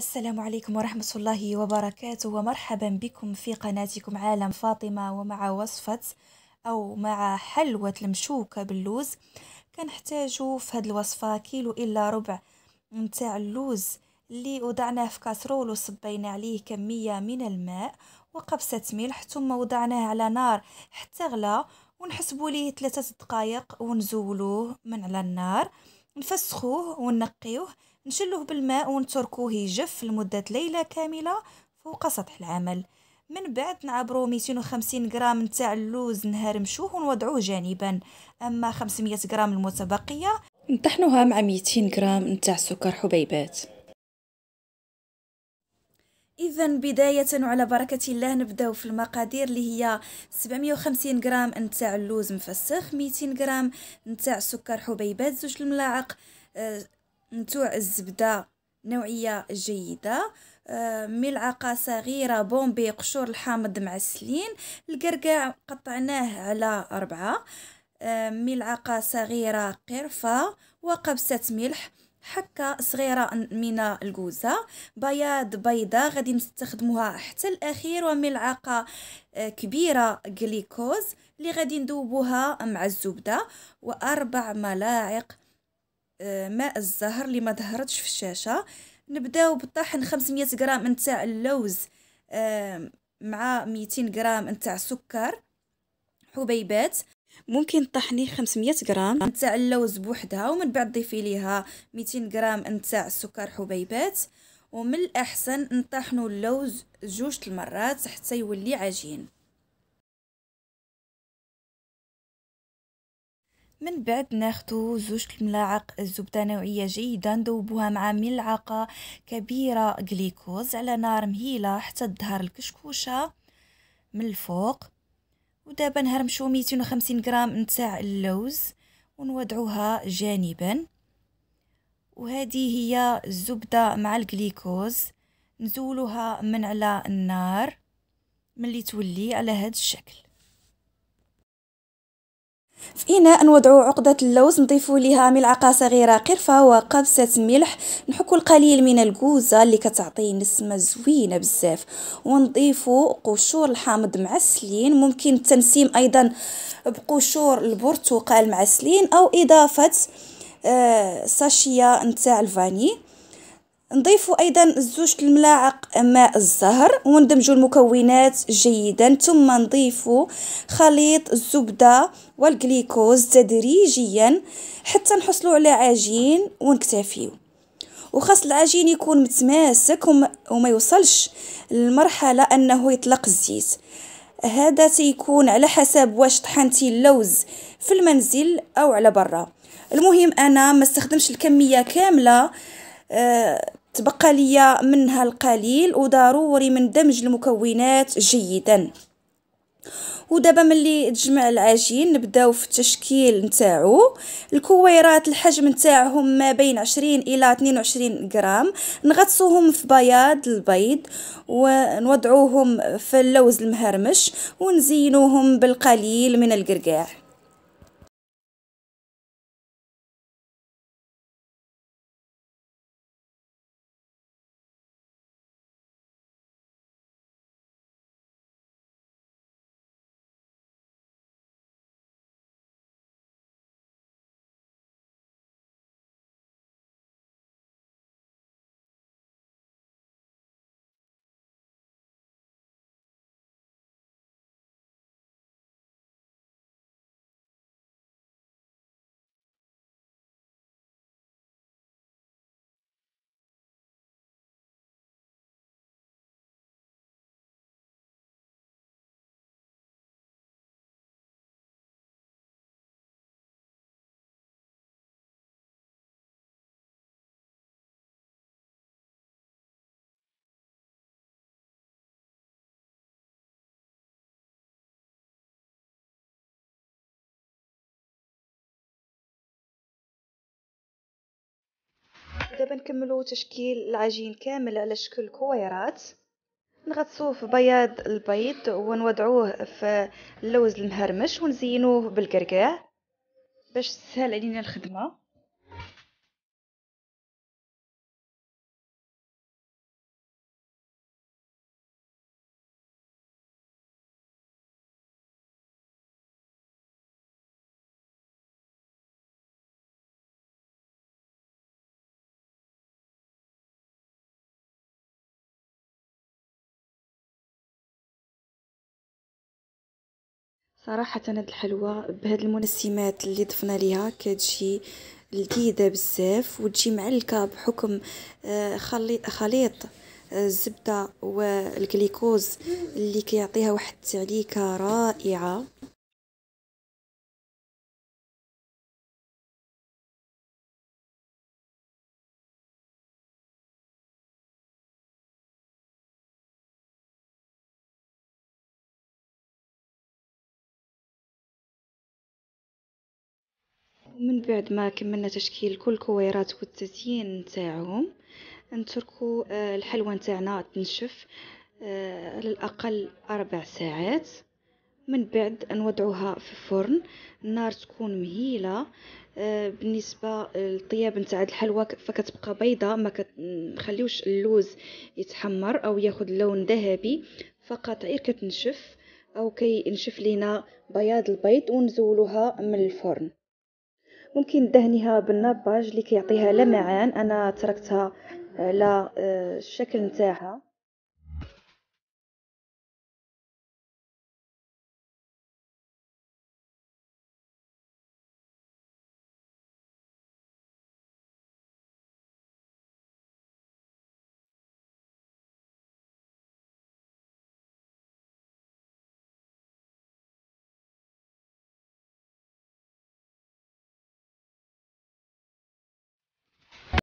السلام عليكم ورحمة الله وبركاته ومرحبا بكم في قناتكم عالم فاطمة ومع وصفة أو مع حلوة المشوكة باللوز كنحتاجو في هذه الوصفة كيلو إلا ربع متاع اللوز اللي وضعناه في كاسرول وصبينا عليه كمية من الماء وقبسة ملح ثم وضعناه على نار حتى غلا ونحسبوا ليه ثلاثة دقائق ونزولوه من على النار نفسخوه ونقيوه نشلوه بالماء ونتركوه يجف لمدة ليلة كاملة فوق سطح العمل من بعد نعبرو 250 غرام نتاع اللوز نهرمشوه ونوضعوه جانبا اما 500 غرام المتبقيه نطحنوها مع 200 غرام نتاع سكر حبيبات اذا بدايه على بركه الله نبداو في المقادير اللي هي 750 غرام نتاع اللوز مفسخ 200 غرام نتاع سكر حبيبات زوج الملاعق آه، نتوع الزبده نوعيه جيده آه، ملعقه صغيره بومبي قشور الحامض معسلين القرقع قطعناه على أربعة آه، ملعقه صغيره قرفه وقبسه ملح حكه صغيره من الجوزة بياض بيضه غادي نستخدموها حتى الاخير وملعقه آه، كبيره جليكوز اللي غادي ندوبوها مع الزبده واربع ملاعق آه، ماء الزهر اللي ما ظهرتش في الشاشه نبداو بطحن 500 غرام نتاع اللوز آه، مع 200 غرام نتاع سكر حبيبات ممكن طحني 500 غرام نتاع اللوز بوحدها ومن بعد ضيفي ليها 200 غرام نتاع السكر حبيبات ومن الاحسن نطحنوا اللوز جوج المرات حتى يولي عجين من بعد ناخدو زوج الملاعق الزبده نوعية جيدة نذوبوها مع ملعقة كبيرة غليكوز على نار مهيلة حتى تظهر الكشكوشة من الفوق ودابا نهرمشو 250 غرام نتاع اللوز ونوضعوها جانبا وهذه هي الزبدة مع الجليكوز نزولوها من على النار ملي تولي على هذا الشكل في اناء نوضعو عقده اللوز نضيفو ليها ملعقه صغيره قرفه وقبسه ملح نحكو القليل من الكوزه اللي كتعطي نسمه زوينه بزاف ونضيف قشور الحامض معسلين ممكن التنسيم ايضا بقشور البرتقال معسلين او اضافه آه، ساشيه نتاع الفاني نضيف ايضا زوج الملاعق ماء الزهر وندمج المكونات جيدا ثم نضيف خليط الزبده والجليكوز تدريجيا حتى نحصلوا على عجين ونكتفيو وخاص العجين يكون متماسك وما يوصلش للمرحله انه يطلق الزيت هذا تيكون على حسب واش طحنتي اللوز في المنزل او على برا المهم انا ما استخدمش الكميه كامله آه، تبقى ليا منها القليل وضروري من دمج المكونات جيدا ودابا ملي تجمع العجين نبداو في التشكيل نتاعو الكويرات الحجم نتاعهم ما بين 20 الى 22 غرام نغطسوهم في بياض البيض ونوضعوهم في اللوز المهرمش ونزينوهم بالقليل من القرقاع دابا نكملو تشكيل العجين كامل على شكل كويرات نغطسوه في بياض البيض ونوضعوه في اللوز المهرمش ونزينوه بالكركاع باش تسهل علينا الخدمه صراحه هاد الحلوى بهاد المنسمات اللي ضفنا ليها كتجي لذيذه بزاف وتجي معلكه بحكم آه، خليط آه، الزبده والكليكوز اللي كيعطيها واحد التعليكه رائعه ومن بعد ما كملنا تشكيل كل الكويرات والتزيين نتاعهم نتركو آه، الحلوى نتاعنا تنشف على آه، الاقل اربع ساعات من بعد نوضعوها في الفرن النار تكون مهيله آه، بالنسبه للطياب نتاع الحلوى فكتبقى بيضه ما كنخليوش اللوز يتحمر او ياخد لون ذهبي فقط غير كتنشف او كينشف لينا بياض البيض ونزولوها من الفرن ممكن دهنها بالنباج اللي كيعطيها لمعان انا تركتها على آه، آه، الشكل نتاعها